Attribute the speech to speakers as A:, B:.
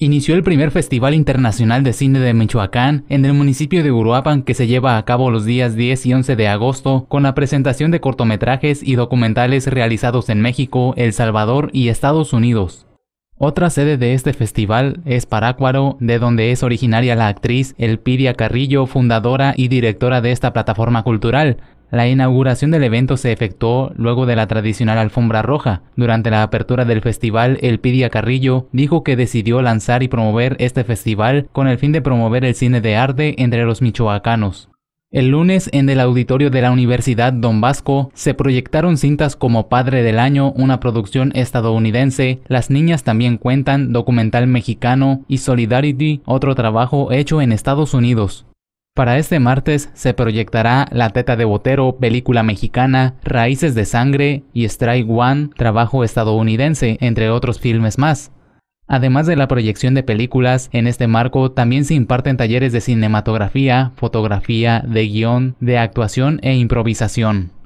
A: Inició el primer Festival Internacional de Cine de Michoacán en el municipio de Uruapan que se lleva a cabo los días 10 y 11 de agosto con la presentación de cortometrajes y documentales realizados en México, El Salvador y Estados Unidos. Otra sede de este festival es Parácuaro, de donde es originaria la actriz Elpidia Carrillo, fundadora y directora de esta plataforma cultural, la inauguración del evento se efectuó luego de la tradicional alfombra roja. Durante la apertura del festival, El Pidia Carrillo dijo que decidió lanzar y promover este festival con el fin de promover el cine de arte entre los michoacanos. El lunes, en el auditorio de la Universidad Don Vasco, se proyectaron cintas como Padre del Año, una producción estadounidense, Las Niñas también cuentan, documental mexicano, y Solidarity, otro trabajo hecho en Estados Unidos. Para este martes se proyectará La Teta de Botero, película mexicana, Raíces de Sangre y Strike One, trabajo estadounidense, entre otros filmes más. Además de la proyección de películas, en este marco también se imparten talleres de cinematografía, fotografía, de guión, de actuación e improvisación.